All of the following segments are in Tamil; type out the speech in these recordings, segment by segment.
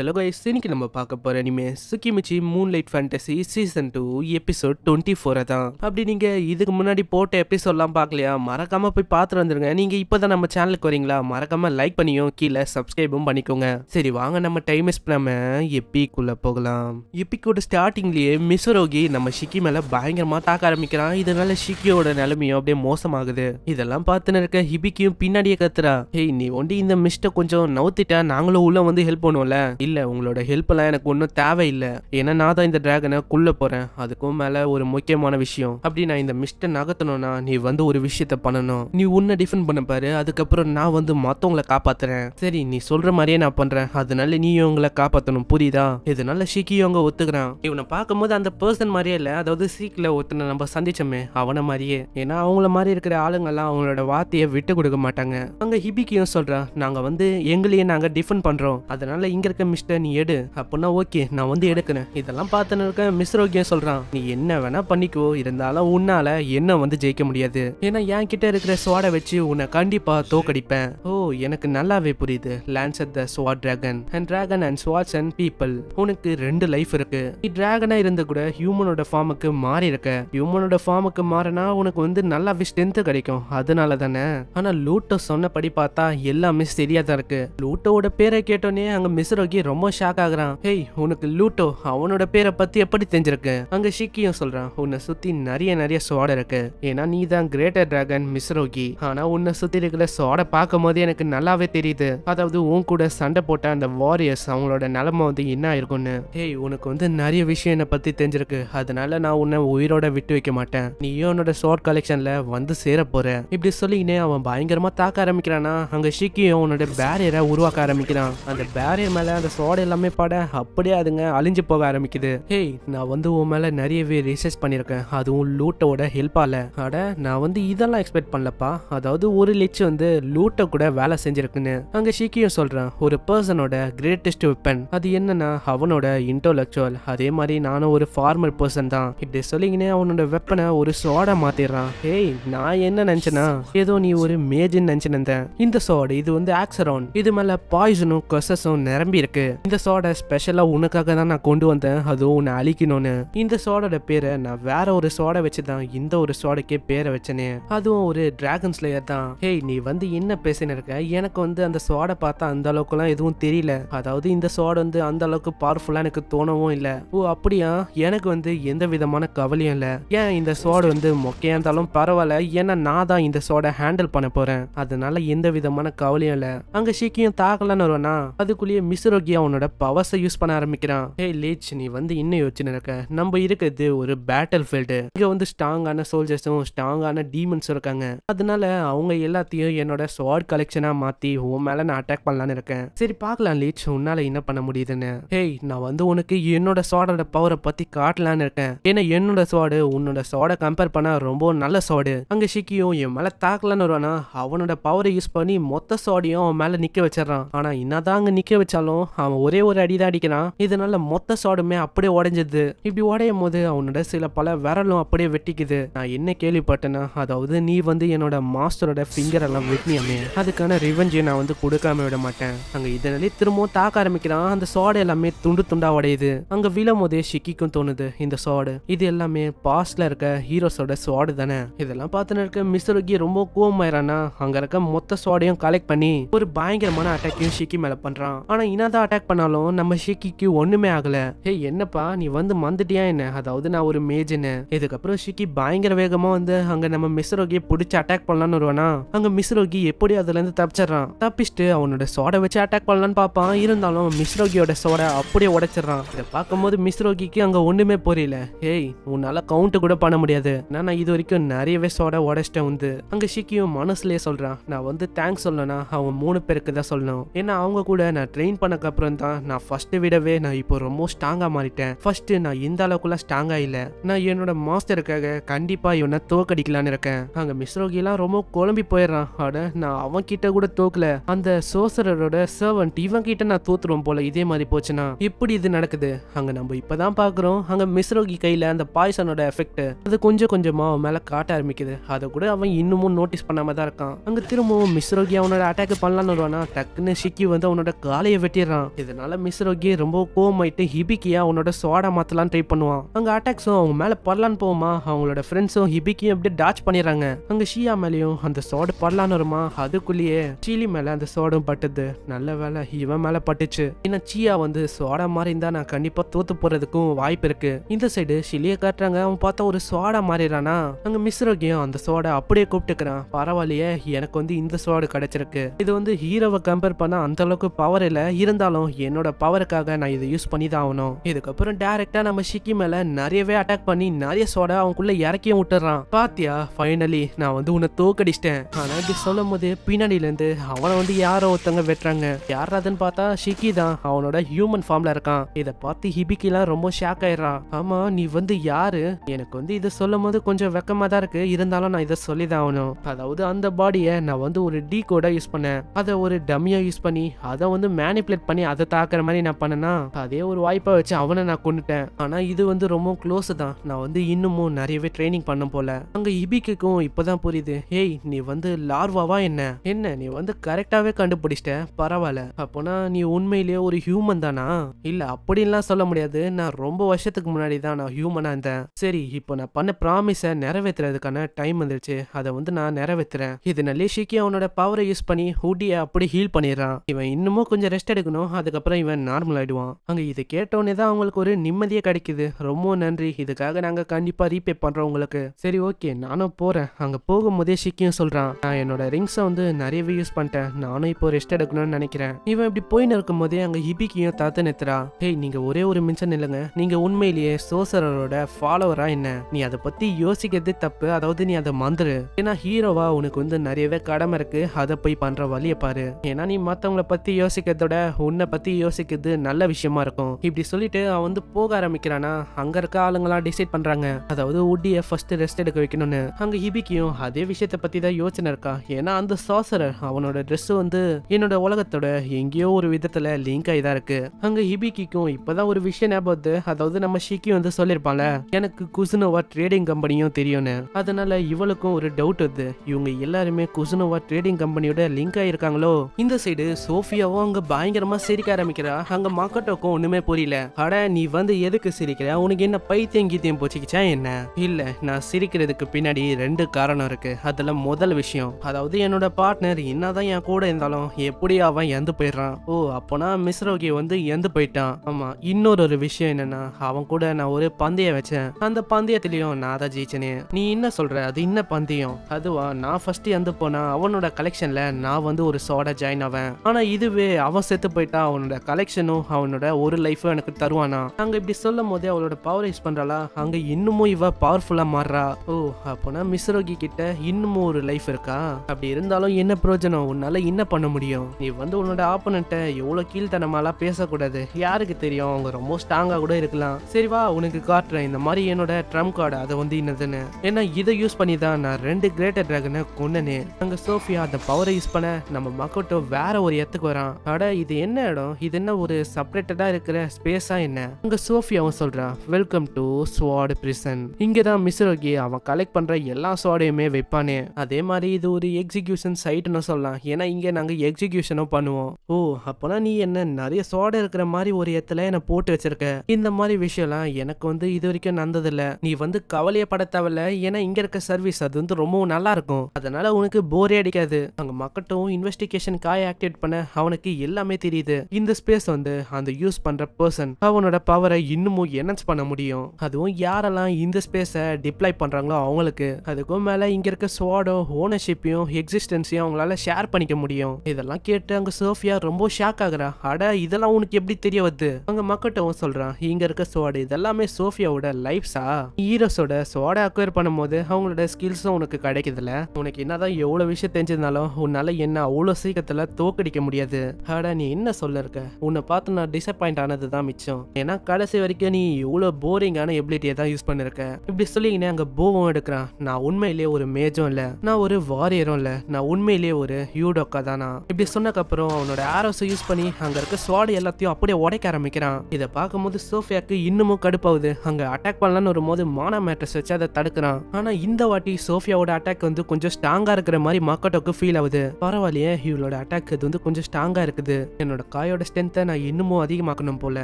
ஹலோ கைஸ் இன்னைக்கு நம்ம பார்க்க போகிற Tsuki Tsukimichi moonlight fantasy season two episode twenty ஃபோரை தான் அப்படி நீங்கள் இதுக்கு முன்னாடி போட்ட எபிசோட்லாம் பார்க்கலையா மறக்காமல் போய் பார்த்துட்டு வந்துருங்க நீங்கள் இப்போ தான் நம்ம சேனலுக்கு வரீங்களா மறக்காமல் லைக் பண்ணியும் கீழே சப்ஸ்கிரைபும் பண்ணிக்கோங்க சரி வாங்க நம்ம டைம் வேஸ்ட் பண்ணாமல் எப்பிக்குள்ளே போகலாம் எப்பிக்கோட ஸ்டார்டிங்லேயே மிஸ்ரோகி நம்ம ஷிக்கி மேலே பயங்கரமாக தாக்க ஆரம்பிக்கிறான் இதனால ஷிக்கியோட நிலைமையும் அப்படியே மோசமாகுது இதெல்லாம் பார்த்துன்னு இருக்க ஹிபிக்கியும் பின்னாடியே கத்துறா ஹேய் நீ ஒண்டி இந்த மிஸ்ட்டை கொஞ்சம் நவுத்திட்டா நாங்களும் உள்ள வந்து ஹெல்ப் பண்ணுவோம்ல இல்லை உங்களோட ஹெல்ப்லாம் எனக்கு ஒன்றும் தேவையில்லை ஏன்னா நான் தான் இந்த ட்ராகனை கொல்ல போகிறேன் அதுக்கும் மேலே ஒரு முக்கியமான விஷயம் அப்படி நான் இந்த மிஸ்டை நகர்த்தணும்னா நீ வந்து ஒரு விஷயத்த பண்ணணும் நீ உன்னை டிஃபெண்ட் பண்ண பாரு அதுக்கப்புறம் நான் வந்து மற்றவங்களை காப்பாத்துறேன் சரி நீ சொல்ற மாதிரியே நான் பண்றேன் அதனால நீ இவங்களை காப்பாற்றணும் புரியுதா இதனால ஷிக்கி அவங்க ஒத்துக்கிறான் இவனை பார்க்கும்போது அந்த பர்சன் மாதிரியே இல்லை அதாவது சீக்கில் ஒருத்தனை நம்ம சந்திச்சோமே அவனை மாதிரியே ஏன்னா அவங்கள மாதிரி இருக்கிற ஆளுங்கெல்லாம் அவங்களோட வார்த்தையை விட்டு கொடுக்க மாட்டாங்க அங்கே ஹிபிக்கியும் சொல்றான் நாங்க வந்து எங்களையே நாங்க டிஃபெண்ட் பண்றோம் அதனால இங்க இருக்க மிஸ்டர் நீ எடு அப்படின்னா ஓகே நான் வந்து எடுக்கிறேன் இதெல்லாம் பார்த்துன்னு இருக்கேன் ரோக்கியம் சொல்றான் நீ என்ன வேணா பண்ணிக்கோ இருந்தாலும் உன்னால என்ன வந்து ஜெயிக்க முடியாது ஏன்னா என் கிட்ட இருக்கிற சுவாடை வச்சு உன்னை கண்டிப்பா தோக்கடிப்பேன் ஓ எனக்கு நல்லாவே புரியுது Lance at the swat dragon and dragon and swats and people உனக்கு ரெண்டு லைஃப் இருக்கு நீ டிராகனா இருந்த கூட ஹியூமனோட ஃபார்முக்கு மாறி இருக்க ஹியூமனோட ஃபார்முக்கு மாறினா உனக்கு வந்து நல்லாவே ஸ்ட்ரென்த் கிடைக்கும் அதனால தானே ஆனா லூட்டோ சொன்னபடி பார்த்தா எல்லாமே சரியாதான் இருக்கு லூட்டோட பேரை கேட்டோன்னே அங்க மிஸ்ரோக்கி ரொம்ப ஷாக் ஆகுறான் ஹேய் உனக்கு லூட்டோ அவனோட பேரை பத்தி எப்படி தெரிஞ்சிருக்கு அங்க ஷிக்கியும் சொல்றான் உன்னை சுத்தி நிறைய நிறைய சுவாடை இருக்கு ஏன்னா நீ தான் கிரேட்டர் டிராகன் மிஸ்ரோகி ஆனா உன்னை சுத்தி இருக்கிற சோட பார்க்கும் போது எனக்கு நல்லாவே தெரியுது அதாவது உன் கூட சண்டை போட்ட அந்த வாரியர்ஸ் அவங்களோட நிலைமை வந்து என்ன ஆயிருக்கும்னு ஹேய் உனக்கு வந்து நிறைய விஷயம் என்ன பத்தி தெரிஞ்சிருக்கு அதனால நான் உன்னை உயிரோட விட்டு வைக்க மாட்டேன் நீயும் உன்னோட ஷார்ட் கலெக்ஷன்ல வந்து சேர போற இப்படி சொல்லிக்கினே அவன் பயங்கரமா தாக்க ஆரம்பிக்கிறானா அங்க ஷிக்கியும் உன்னோட பேரியரை உருவாக்க ஆரம்பிக்கிறான் அந்த பேரியர் மேல அந்த அந்த சோடை எல்லாமே பட அப்படியே அதுங்க அழிஞ்சு போக ஆரம்பிக்குது ஹேய் நான் வந்து உன் மேலே நிறையவே ரிசர்ச் பண்ணியிருக்கேன் அதுவும் லூட்டோட ஹெல்ப்பால் அட நான் வந்து இதெல்லாம் எக்ஸ்பெக்ட் பண்ணலப்பா அதாவது ஒரு லிச் வந்து லூட்டை கூட வேலை செஞ்சிருக்குன்னு அங்கே சீக்கியம் சொல்றேன் ஒரு பர்சனோட கிரேட்டஸ்ட் வெப்பன் அது என்னன்னா அவனோட இன்டலெக்சுவல் அதே மாதிரி நானும் ஒரு ஃபார்மர் பர்சன் தான் இப்படி சொல்லிங்கன்னே அவனோட வெப்பனை ஒரு சோட மாத்திடுறான் ஏய் நான் என்ன நினச்சேன்னா ஏதோ நீ ஒரு மேஜின்னு நந்தேன் இந்த சோடு இது வந்து ஆக்சரோன் இது மேல பாய்சனும் கொசஸும் நிரம்பி இருக்கு இருக்கு இந்த சோட ஸ்பெஷலா உனக்காக தான் நான் கொண்டு வந்தேன் அதுவும் உன்னை அழிக்கணும்னு இந்த சோடோட பேரை நான் வேற ஒரு சோட வச்சுதான் இந்த ஒரு சோடக்கே பேரை வச்சனே அதுவும் ஒரு டிராகன் ஸ்லேயர் தான் ஹேய் நீ வந்து என்ன பேசின இருக்க எனக்கு வந்து அந்த சோட பார்த்தா அந்த அளவுக்கு எல்லாம் எதுவும் தெரியல அதாவது இந்த சோட வந்து அந்த அளவுக்கு பவர்ஃபுல்லா எனக்கு தோணவும் இல்ல ஓ அப்படியா எனக்கு வந்து எந்த விதமான கவலையும் இல்ல ஏன் இந்த சோடு வந்து மொக்கையா இருந்தாலும் பரவாயில்ல ஏன்னா நான் தான் இந்த சோட ஹேண்டில் பண்ண போறேன் அதனால எந்த விதமான கவலையும் இல்ல அங்க சீக்கியம் தாக்கலன்னு வருவனா அதுக்குள்ளேயே மிஸ்ரோ ஆகி அவனோட பவர்ஸை யூஸ் பண்ண ஆரம்பிக்கிறான் ஹே லீச் நீ வந்து இன்னும் யோசிச்சு இருக்க நம்ம இருக்கிறது ஒரு பேட்டில் ஃபீல்டு இங்க வந்து ஸ்ட்ராங்கான சோல்ஜர்ஸும் ஸ்ட்ராங்கான டீமன்ஸும் இருக்காங்க அதனால அவங்க எல்லாத்தையும் என்னோட ஸ்வாட் கலெக்ஷனா மாத்தி உன் மேல நான் அட்டாக் பண்ணலான்னு இருக்கேன் சரி பார்க்கலாம் லீச் உன்னால என்ன பண்ண முடியுதுன்னு ஹேய் நான் வந்து உனக்கு என்னோட ஸ்வாடோட பவரை பத்தி காட்டலான்னு இருக்கேன் ஏன்னா என்னோட ஸ்வாடு உன்னோட ஸ்வாடை கம்பேர் பண்ணா ரொம்ப நல்ல ஸ்வாடு அங்க ஷிக்கியும் என் மேல தாக்கலான்னு வருவானா அவனோட பவரை யூஸ் பண்ணி மொத்த ஸ்வாடையும் அவன் மேல நிக்க வச்சிடறான் ஆனா என்னதான் அங்க நிக்க வச்சாலும் அவன் ஒரே ஒரு அடி தான் அடிக்கிறான் இதனால மொத்த சாடுமே அப்படியே உடஞ்சது இப்படி உடையும் போது அவனோட சில பல விரலும் அப்படியே வெட்டிக்குது நான் என்ன கேள்விப்பட்டேன்னா அதாவது நீ வந்து என்னோட மாஸ்டரோட ஃபிங்கர் எல்லாம் வெட்டினியாமே அதுக்கான ரிவெஞ்சை நான் வந்து கொடுக்காம விட மாட்டேன் அங்க இதனாலே திரும்பவும் தாக்க ஆரம்பிக்கிறான் அந்த சாடு எல்லாமே துண்டு துண்டா உடையுது அங்க விழும் போதே ஷிக்கிக்கும் தோணுது இந்த சாடு இது எல்லாமே பாஸ்ட்ல இருக்க ஹீரோஸோட சாடு தானே இதெல்லாம் பார்த்துன்னு இருக்க மிஸ்ருகி ரொம்ப கோவமாயிரானா அங்க இருக்க மொத்த சோடையும் கலெக்ட் பண்ணி ஒரு பயங்கரமான அட்டாக்கையும் ஷிக்கி மேல பண்றான் ஆனா இனாதான் அட்டாக் பண்ணாலும் நம்ம ஷிக்கிக்கு ஒண்ணுமே ஆகல ஹே என்னப்பா நீ வந்து மந்துட்டியா என்ன அதாவது நான் ஒரு மேஜ்னு இதுக்கப்புறம் ஷிக்கி பயங்கர வேகமா வந்து அங்க நம்ம மிஸ்ரோகியை பிடிச்சி அட்டாக் பண்ணலான்னு வருவானா அங்க மிஸ்ரோகி எப்படி அதுல இருந்து தப்பிச்சிடறான் தப்பிச்சுட்டு அவனோட சோடை வச்சு அட்டாக் பண்ணலான்னு பார்ப்பான் இருந்தாலும் மிஸ்ரோகியோட சோட அப்படியே உடைச்சிடறான் இதை போது மிஸ்ரோகிக்கு அங்க ஒண்ணுமே புரியல ஹேய் உன்னால கவுண்ட் கூட பண்ண முடியாது நான் இது வரைக்கும் நிறையவே சோட உடைச்சிட்டேன் வந்து அங்க ஷிக்கியும் மனசுலயே சொல்றான் நான் வந்து தேங்க்ஸ் சொல்லணும்னா அவன் மூணு பேருக்கு தான் சொல்லணும் ஏன்னா அவங்க கூட நான் ட்ரெயின் பண்ணக்கப்புறம் அப்புறம் தான் நான் ஃபர்ஸ்ட் விடவே நான் இப்போ ரொம்ப ஸ்ட்ராங்காக மாறிட்டேன் ஃபர்ஸ்ட் நான் இந்த அளவுக்குலாம் ஸ்ட்ராங்காக இல்லை நான் என்னோட மாஸ்டருக்காக கண்டிப்பாக இவனை தோக்கடிக்கலான்னு இருக்கேன் அங்கே மிஸ்ரோகிலாம் ரொம்ப குழம்பி போயிடுறான் ஆட நான் அவன் கிட்ட கூட தோக்கல அந்த சோசரரோட சர்வன்ட் இவன் கிட்ட நான் தோத்துருவோம் போல இதே மாதிரி போச்சுன்னா எப்படி இது நடக்குது அங்க நம்ம இப்பதான் பாக்குறோம் அங்க மிஸ்ரோகி கையில அந்த பாய்சனோட எஃபெக்ட் அது கொஞ்சம் கொஞ்சமா அவன் மேல காட்ட ஆரம்பிக்குது அதை கூட அவன் இன்னமும் நோட்டீஸ் பண்ணாம தான் இருக்கான் அங்க திரும்பவும் மிஸ்ரோகி அவனோட அட்டாக் பண்ணலான்னு வருவானா டக்குன்னு சிக்கி வந்து அவனோட காலையை வெட்டிடுறான் ஆயிடுறான் இதனால மிஸ்ரோகி ரொம்ப கோவமாயிட்டு ஹிபிக்கியா உன்னோட சோடா மாத்தலாம் ட்ரை பண்ணுவான் அங்க அட்டாக்ஸும் அவங்க மேல பரலான்னு போவோமா அவங்களோட ஃப்ரெண்ட்ஸும் ஹிபிக்கியும் அப்படியே டாச் பண்ணிடுறாங்க அங்க ஷியா மேலயும் அந்த சோடு பரலான்னு வருமா அதுக்குள்ளேயே சீலி மேல அந்த சோடும் பட்டுது நல்ல வேலை இவன் மேல பட்டுச்சு ஏன்னா சியா வந்து சோடா மாதிரி இருந்தா நான் கண்டிப்பா தோத்து போறதுக்கும் வாய்ப்பு இருக்கு இந்த சைடு ஷிலிய காட்டுறாங்க அவன் பார்த்தா ஒரு சோடா மாறிடுறானா அங்க மிஸ்ரோகியம் அந்த சோடா அப்படியே கூப்பிட்டுக்கிறான் பரவாயில்லையே எனக்கு வந்து இந்த சோடு கிடைச்சிருக்கு இது வந்து ஹீரோவை கம்பேர் பண்ணா அந்த அளவுக்கு பவர் இல்ல இருந்தாலும் இருந்தாலும் என்னோட பவருக்காக நான் இதை யூஸ் பண்ணி தான் ஆகணும் இதுக்கப்புறம் டேரக்டா நம்ம ஷிக்கி மேல நிறையவே அட்டாக் பண்ணி நிறைய சோட அவனுக்குள்ள இறக்கியும் விட்டுறான் பாத்தியா ஃபைனலி நான் வந்து உன்னை தோக்கடிச்சிட்டேன் ஆனா இப்படி சொல்லும் போது பின்னாடியில இருந்து அவனை வந்து யாரோ ஒருத்தவங்க வெட்டுறாங்க யாராதுன்னு பார்த்தா ஷிக்கி தான் அவனோட ஹியூமன் ஃபார்ம்ல இருக்கான் இதை பார்த்து ஹிபிக்கிலாம் ரொம்ப ஷாக் ஆயிடுறான் ஆமா நீ வந்து யாரு எனக்கு வந்து இதை சொல்லும் போது கொஞ்சம் வெக்கமா தான் இருக்கு இருந்தாலும் நான் இதை சொல்லிதான் ஆகணும் அதாவது அந்த பாடியை நான் வந்து ஒரு டீ கோடா யூஸ் பண்ணேன் அதை ஒரு டம்மியா யூஸ் பண்ணி அதை வந்து மேனிப்புலேட் பண்ணி பண்ணி அதை தாக்குற மாதிரி நான் பண்ணேன்னா அதே ஒரு வாய்ப்பாக வச்சு அவனை நான் கொண்டுட்டேன் ஆனால் இது வந்து ரொம்ப க்ளோஸ் தான் நான் வந்து இன்னமும் நிறையவே ட்ரைனிங் பண்ண போல அங்கே இபிக்கும் இப்போதான் புரியுது ஏய் நீ வந்து லார்வாவா என்ன என்ன நீ வந்து கரெக்டாகவே கண்டுபிடிச்சிட்ட பரவாயில்ல அப்போனா நீ உண்மையிலேயே ஒரு ஹியூமன் தானா இல்லை அப்படின்லாம் சொல்ல முடியாது நான் ரொம்ப வருஷத்துக்கு முன்னாடி தான் நான் ஹியூமனாக இருந்தேன் சரி இப்போ நான் பண்ண ப்ராமிஸை நிறைவேற்றுறதுக்கான டைம் வந்துருச்சு அதை வந்து நான் நிறைவேற்றுறேன் இதனாலே சீக்கிய அவனோட பவரை யூஸ் பண்ணி ஹூட்டியை அப்படி ஹீல் பண்ணிடுறான் இவன் இன்னமும் கொஞ்சம் ரெஸ்ட் எடுக்கணும் அதுக்கப்புறம் இவன் நார்மல் ஆகிடுவான் அங்கே இதை கேட்டோன்னே தான் அவங்களுக்கு ஒரு நிம்மதியே கிடைக்குது ரொம்ப நன்றி இதுக்காக நாங்கள் கண்டிப்பாக ரீபே பண்ணுறோம் உங்களுக்கு சரி ஓகே நானும் போகிறேன் அங்கே போகும்போதே சிக்கியும் சொல்கிறான் நான் என்னோட ரிங்ஸை வந்து நிறையவே யூஸ் பண்ணிட்டேன் நானும் இப்போ ரெஸ்ட் எடுக்கணும்னு நினைக்கிறேன் இவன் இப்படி போயின்னு இருக்கும் போதே அங்கே ஹிபிக்கியும் தாத்து நிறுத்துறா ஹேய் நீங்கள் ஒரே ஒரு மின்சன் இல்லைங்க நீங்கள் உண்மையிலேயே சோசரரோட ஃபாலோவரா என்ன நீ அதை பற்றி யோசிக்கிறது தப்பு அதாவது நீ அதை மந்துரு ஏன்னா ஹீரோவா உனக்கு வந்து நிறையவே கடமை இருக்கு அதை போய் பண்ணுற வழியை பாரு ஏன்னா நீ மற்றவங்கள பற்றி யோசிக்கிறதோட உன்னை உன்னை பற்றி யோசிக்கிறது நல்ல விஷயமா இருக்கும் இப்படி சொல்லிட்டு அவன் வந்து போக ஆரம்பிக்கிறானா அங்கே இருக்க ஆளுங்களாம் டிசைட் பண்ணுறாங்க அதாவது உட்டியை ஃபர்ஸ்ட் ரெஸ்ட் எடுக்க வைக்கணும்னு அங்கே ஹிபிக்கியும் அதே விஷயத்த பற்றி தான் யோசனை இருக்கா ஏன்னா அந்த சாசரர் அவனோட ட்ரெஸ் வந்து என்னோட உலகத்தோட எங்கேயோ ஒரு விதத்தில் லிங்க் ஆகி தான் இருக்கு அங்கே ஹிபிக்கிக்கும் இப்பதான் ஒரு விஷயம் ஞாபகம் அதாவது நம்ம ஷிக்கி வந்து சொல்லியிருப்பாங்க எனக்கு குசுனோவா ட்ரேடிங் கம்பெனியும் தெரியும்னு அதனால இவளுக்கும் ஒரு டவுட் வருது இவங்க எல்லாருமே குசுனோவா ட்ரேடிங் கம்பெனியோட லிங்க் ஆயிருக்காங்களோ இந்த சைடு சோஃபியாவும் அங்கே பயங்கரமாக சிரிக்க ஆரம்பிக்கிறா அங்க மாக்கட்டோக்கும் ஒண்ணுமே புரியல அட நீ வந்து எதுக்கு சிரிக்கிற உனக்கு என்ன பைத்தியம் கீத்தியம் போச்சுக்கிச்சா என்ன இல்ல நான் சிரிக்கிறதுக்கு பின்னாடி ரெண்டு காரணம் இருக்கு அதுல முதல் விஷயம் அதாவது என்னோட பார்ட்னர் என்னதான் என் கூட இருந்தாலும் எப்படி அவன் எந்து போயிடுறான் ஓ அப்போனா மிஸ் ரோகி வந்து எந்து போயிட்டான் ஆமா இன்னொரு ஒரு விஷயம் என்னன்னா அவன் கூட நான் ஒரு பந்தயம் வச்சேன் அந்த பந்தயத்திலயும் நான் தான் ஜெயிச்சனே நீ என்ன சொல்ற அது என்ன பந்தயம் அதுவா நான் ஃபர்ஸ்ட் எந்து போனா அவனோட கலெக்ஷன்ல நான் வந்து ஒரு சோட ஜாயின் ஆவேன் ஆனா இதுவே அவன் செத்து போயிட்டா கேட்டால் அவனோட கலெக்ஷனும் அவனோட ஒரு லைஃபும் எனக்கு தருவானா அங்கே இப்படி சொல்லும் போதே அவளோட பவர் யூஸ் பண்ணுறாளா அங்கே இன்னமும் இவ பவர்ஃபுல்லாக மாறுறா ஓ அப்போனா மிஸ்ரோகி கிட்ட இன்னமும் ஒரு லைஃப் இருக்கா அப்படி இருந்தாலும் என்ன பிரயோஜனம் உன்னால என்ன பண்ண முடியும் நீ வந்து உன்னோட ஆப்பனண்ட்டை எவ்வளோ கீழ்த்தனமாலாம் பேசக்கூடாது யாருக்கு தெரியும் அவங்க ரொம்ப ஸ்ட்ராங்காக கூட இருக்கலாம் சரிவா உனக்கு காட்டுறேன் இந்த மாதிரி என்னோட ட்ரம் கார்டு அதை வந்து என்னதுன்னு ஏன்னா இதை யூஸ் பண்ணி தான் நான் ரெண்டு கிரேட்டர் ட்ராகனை கொண்டனே அங்கே சோஃபியா அந்த பவரை யூஸ் பண்ண நம்ம மக்கட்டும் வேற ஒரு இடத்துக்கு வரான் அட இது என்ன இடம் இது என்ன ஒரு செப்பரேட்டடா இருக்கிற ஸ்பேஸாக என்ன அங்கே சோஃபியாவும் சொல்கிறான் வெல்கம் டு ஸ்வாட் பிரிசன் இங்கே தான் மிஸ்ரோகி அவன் கலெக்ட் பண்ணுற எல்லா ஸ்வாடையுமே வைப்பானே அதே மாதிரி இது ஒரு எக்ஸிக்யூஷன் சைட்னு சொல்லலாம் ஏன்னா இங்கே நாங்கள் எக்ஸிக்யூஷனும் பண்ணுவோம் ஓ அப்பனா நீ என்ன நிறைய சோடை இருக்கிற மாதிரி ஒரு இடத்துல என்னை போட்டு வச்சிருக்க இந்த மாதிரி விஷயம்லாம் எனக்கு வந்து இது வரைக்கும் இல்ல நீ வந்து கவலையை பட தேவையில்ல ஏன்னா இங்கே இருக்க சர்வீஸ் அது வந்து ரொம்பவும் நல்லா இருக்கும் அதனால உனக்கு போரே அடிக்காது அங்கே மக்கட்டும் இன்வெஸ்டிகேஷன் காய் ஆக்டிவேட் பண்ண அவனுக்கு எல்லாமே தெரியுது இந்த ஸ்பேஸ் வந்து அந்த யூஸ் பண்ற பர்சன் அவனோட பவரை இன்னமும் என்ஹான்ஸ் பண்ண முடியும் அதுவும் யாரெல்லாம் இந்த ஸ்பேஸை டிப்ளை பண்றாங்களோ அவங்களுக்கு அதுக்கும் மேல இங்க இருக்க ஸ்வாடோ ஓனர்ஷிப்பையும் எக்ஸிஸ்டன்ஸையும் அவங்களால ஷேர் பண்ணிக்க முடியும் இதெல்லாம் கேட்டு அங்க சோஃபியா ரொம்ப ஷாக் ஆகுறா அட இதெல்லாம் உனக்கு எப்படி தெரிய வருது அங்க மக்கட்டவும் சொல்றான் இங்க இருக்க ஸ்வாடு இதெல்லாமே சோஃபியாவோட லைஃப்ஸா ஹீரோஸோட ஸ்வாடை அக்வயர் பண்ணும்போது அவங்களோட ஸ்கில்ஸும் உனக்கு கிடைக்குதுல உனக்கு என்னதான் எவ்வளவு விஷயம் தெரிஞ்சதுனாலும் உன்னால என்ன அவ்வளவு சீக்கிரத்துல தோக்கடிக்க முடியாது அட நீ என்ன சொல்ல இருக்க உன்னை பார்த்து நான் டிசப்பாயிண்ட் ஆனது தான் மிச்சம் ஏன்னா கடைசி வரைக்கும் நீ இவ்வளோ போரிங்கான எபிலிட்டியை தான் யூஸ் பண்ணிருக்க இப்படி சொல்லிங்கனே அங்கே பூவும் எடுக்கிறான் நான் உண்மையிலேயே ஒரு மேஜும் இல்லை நான் ஒரு வாரியரும் இல்லை நான் உண்மையிலேயே ஒரு யூடோக்கா தானா இப்படி சொன்னக்கப்புறம் அவனோட ஆரோஸை யூஸ் பண்ணி அங்கே இருக்க சுவாடு எல்லாத்தையும் அப்படியே உடைக்க ஆரம்பிக்கிறான் இதை பார்க்கும்போது சோஃபியாக்கு இன்னமும் கடுப்பாகுது அங்கே அட்டாக் பண்ணலான்னு வரும்போது மானா மேட்ரஸ் வச்சு அதை தடுக்கிறான் ஆனால் இந்த வாட்டி சோஃபியாவோட அட்டாக் வந்து கொஞ்சம் ஸ்ட்ராங்காக இருக்கிற மாதிரி மக்கட்டோக்கு ஃபீல் ஆகுது பரவாயில்லையே இவளோட அட்டாக் இது வந்து கொஞ்சம் ஸ்ட்ராங்காக இருக்குது என்னோட காயோட ஸ்ட்ரென்த்தை நான் இன்னமும் அதிகமாக்கணும் போல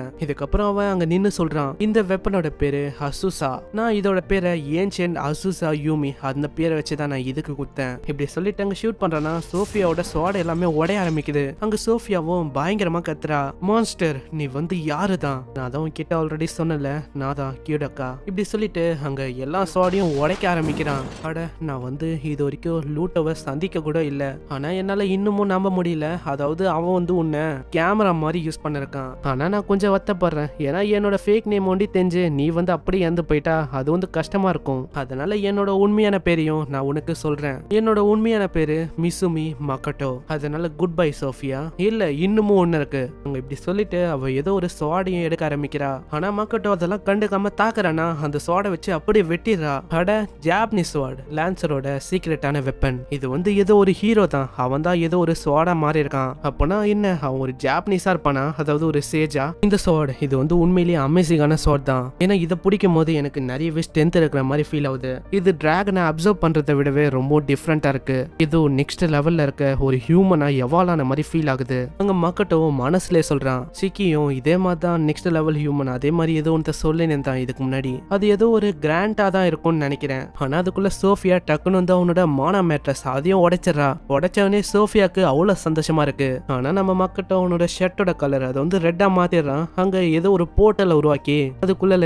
இதுக்கப்புறம் அவன் அங்க நின்னு சொல்றான் இந்த வெப்பனோட பேரு ஹசுசா நான் இதோட பேரை சேன் அசுசா யூமி அந்த பேரை வச்சுதான் நான் இதுக்கு கொடுத்தேன் இப்படி சொல்லிட்டு அங்க ஷூட் பண்றேன்னா சோஃபியாவோட சோட எல்லாமே உடைய ஆரம்பிக்குது அங்க சோஃபியாவும் பயங்கரமா கத்துறா மான்ஸ்டர் நீ வந்து யாரு தான் நான் அதான் கிட்ட ஆல்ரெடி சொன்னல நான் தான் கியூடக்கா இப்படி சொல்லிட்டு அங்க எல்லா சோடையும் உடைக்க ஆரம்பிக்கிறான் அட நான் வந்து இது வரைக்கும் லூட்டோவை சந்திக்க கூட இல்லை ஆனா என்னால இன்னமும் நம்ப முடியல அதாவது அவன் வந்து உன்னை கேமரா மாதிரி யூஸ் பண்ணிருக்கான் ஆனால் நான் கொஞ்சம் வத்தப்படுறேன் ஏன்னா என்னோட ஃபேக் நேம் ஒண்டி தெரிஞ்சு நீ வந்து அப்படியே இறந்து போயிட்டா அது வந்து கஷ்டமாக இருக்கும் அதனால என்னோட உண்மையான பேரையும் நான் உனக்கு சொல்கிறேன் என்னோட உண்மையான பேர் மிசுமி மக்கட்டோ அதனால குட் பை சோஃபியா இல்லை இன்னமும் ஒன்று இருக்கு அவங்க இப்படி சொல்லிட்டு அவள் ஏதோ ஒரு சுவாடையும் எடுக்க ஆரம்பிக்கிறா ஆனா மக்கட்டோ அதெல்லாம் கண்டுக்காம தாக்குறானா அந்த சுவாடை வச்சு அப்படியே வெட்டிடுறா அட ஜாப்னிஸ் சுவாட் லான்சரோட சீக்ரெட்டான வெப்பன் இது வந்து ஏதோ ஒரு ஹீரோ தான் அவன் தான் ஏதோ ஒரு சுவாடா மாறி இருக்கான் அப்போனா என்ன அவன் ஒரு ஜாப்பனீஸா இருப்பானா அதாவது ஒரு சேஜா இந்த சார்ட் இது வந்து உண்மையிலேயே அமேசிங்கான சார்ட் தான் ஏன்னா இதை பிடிக்கும் போது எனக்கு நிறையவே ஸ்ட்ரென்த் இருக்கிற மாதிரி ஃபீல் ஆகுது இது டிராகனை அப்சர்வ் பண்றதை விடவே ரொம்ப டிஃப்ரெண்டா இருக்கு இது நெக்ஸ்ட் லெவல்ல இருக்க ஒரு ஹியூமனா ஆன மாதிரி ஃபீல் ஆகுது அங்க மக்கட்டவும் மனசுல சொல்றான் சிக்கியும் இதே மாதிரி தான் நெக்ஸ்ட் லெவல் ஹியூமன் அதே மாதிரி ஏதோ ஒன்று சொல்லினேன் தான் இதுக்கு முன்னாடி அது ஏதோ ஒரு கிராண்டா தான் இருக்கும்னு நினைக்கிறேன் ஆனா அதுக்குள்ள சோஃபியா டக்குன்னு வந்து அவனோட மானா மேட்ரஸ் அதையும் உடைச்சிடறா உடைச்சவனே சோஃபியாக்கு அவ்வளவு சந்தோஷமா இருக்கு ஆனா நம்ம மக்கட்டவனோட அவனோட ஷர்ட்டோட கலர் அதை வந்து ரெட்டாக மாற்றிடுறான் அங்கே ஏதோ ஒரு போர்ட்டலை உருவாக்கி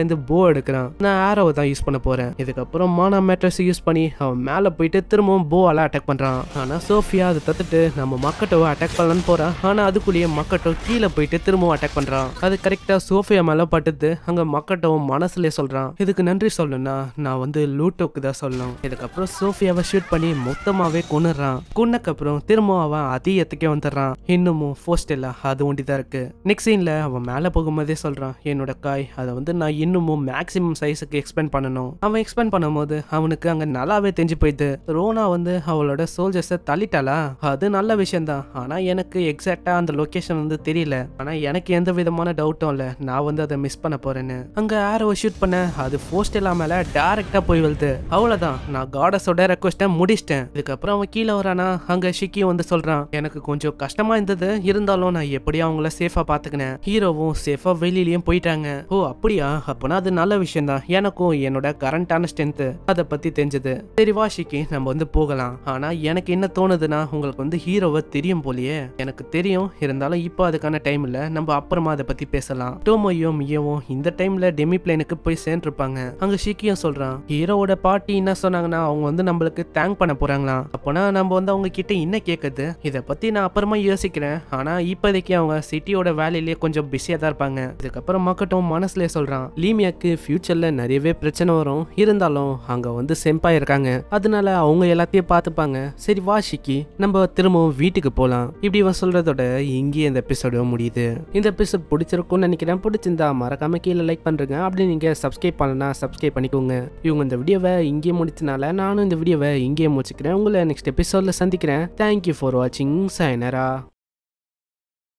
இருந்து போ எடுக்கிறான் நான் ஆரோவை தான் யூஸ் பண்ண போகிறேன் இதுக்கப்புறம் மானா மேட்ரஸ் யூஸ் பண்ணி அவன் மேலே போயிட்டு திரும்பவும் போவால அட்டாக் பண்ணுறான் ஆனால் சோஃபியா அதை தத்துட்டு நம்ம மக்கட்டோ அட்டாக் பண்ணலான்னு போகிறான் ஆனால் அதுக்குள்ளேயே மக்கட்டோ கீழே போயிட்டு திரும்பவும் அட்டாக் பண்ணுறான் அது கரெக்டாக சோஃபியா மேலே பட்டுது அங்கே மக்கட்டவும் மனசுலேயே சொல்கிறான் இதுக்கு நன்றி சொல்லணும்னா நான் வந்து லூட்டோக்கு தான் சொல்லணும் இதுக்கப்புறம் சோஃபியாவை ஷூட் பண்ணி மொத்தமாகவே கொண்டுறான் கொன்னக்கப்புறம் திரும்பவும் அவன் அதிகத்துக்கே வந்துடுறான் இன்னமும் ஃபோஸ்ட் அது ஒண்டி தான் இருக்கு நெக்ஸ்ட் சீனில் அவன் மேலே போகும்போதே சொல்கிறான் என்னோட காய் அதை வந்து நான் இன்னமும் மேக்ஸிமம் சைஸுக்கு எக்ஸ்பெண்ட் பண்ணணும் அவன் எக்ஸ்பெண்ட் பண்ணும்போது அவனுக்கு அங்கே நல்லாவே தெரிஞ்சு போயிட்டு ரோனா வந்து அவளோட சோல்ஜர்ஸை தள்ளிட்டாளா அது நல்ல விஷயம்தான் ஆனால் எனக்கு எக்ஸாக்டாக அந்த லொக்கேஷன் வந்து தெரியல ஆனால் எனக்கு எந்த விதமான டவுட்டும் இல்லை நான் வந்து அதை மிஸ் பண்ண போறேன்னு அங்கே ஆரோ ஷூட் பண்ண அது போஸ்ட் இல்லாமல் டேரெக்டாக போய் வருது அவ்வளோதான் நான் காடஸோட ரெக்வஸ்ட்டை முடிச்சிட்டேன் இதுக்கப்புறம் அவன் கீழே வரானா அங்கே ஷிக்கி வந்து சொல்கிறான் எனக்கு கொஞ்சம் கஷ்டமாக இருந்தது இருந்தாலும் நான் எப்படியும் அவங்கள சேஃபா பாத்துக்கினேன் ஹீரோவும் சேஃபா வெளியிலயும் போயிட்டாங்க ஓ அப்படியா அப்பனா அது நல்ல விஷயம் தான் எனக்கும் என்னோட கரண்டான ஸ்ட்ரென்த் அதை பத்தி தெரிஞ்சது சரி வாஷிக்கு நம்ம வந்து போகலாம் ஆனா எனக்கு என்ன தோணுதுன்னா உங்களுக்கு வந்து ஹீரோவை தெரியும் போலயே எனக்கு தெரியும் இருந்தாலும் இப்போ அதுக்கான டைம் இல்ல நம்ம அப்புறமா அதை பத்தி பேசலாம் டோமோயோ மியவும் இந்த டைம்ல டெமி பிளேனுக்கு போய் சேர்ந்துருப்பாங்க அங்க ஷிக்கியும் சொல்றான் ஹீரோவோட பாட்டி என்ன சொன்னாங்கன்னா அவங்க வந்து நம்மளுக்கு தேங்க் பண்ண போறாங்களாம் அப்போனா நம்ம வந்து அவங்க கிட்ட என்ன கேட்குது இதை பத்தி நான் அப்புறமா யோசிக்கிறேன் ஆனா இப்போதைக்கு இப்போதைக்கு அவங்க சிட்டியோட வேலையிலேயே கொஞ்சம் பிஸியாக தான் இருப்பாங்க இதுக்கப்புறம் மக்கட்டும் மனசுல சொல்கிறான் லீமியாக்கு ஃபியூச்சர்ல நிறையவே பிரச்சனை வரும் இருந்தாலும் அங்கே வந்து செம்பா இருக்காங்க அதனால அவங்க எல்லாத்தையும் பார்த்துப்பாங்க சரி வாஷிக்கு நம்ம திரும்பவும் வீட்டுக்கு போகலாம் இப்படி இவன் சொல்கிறதோட இங்கேயே இந்த எபிசோடு முடியுது இந்த எபிசோட் பிடிச்சிருக்கும்னு நினைக்கிறேன் பிடிச்சிருந்தா மறக்காம கீழே லைக் பண்ணுறேங்க அப்படி நீங்கள் சப்ஸ்கிரைப் பண்ணலாம் சப்ஸ்கிரைப் பண்ணிக்கோங்க இவங்க இந்த வீடியோவை இங்கேயே முடிச்சனால நானும் இந்த வீடியோவை இங்கேயே முடிச்சுக்கிறேன் உங்களை நெக்ஸ்ட் எபிசோட்ல சந்திக்கிறேன் தேங்க்யூ ஃபார் வாட்சிங் சைனரா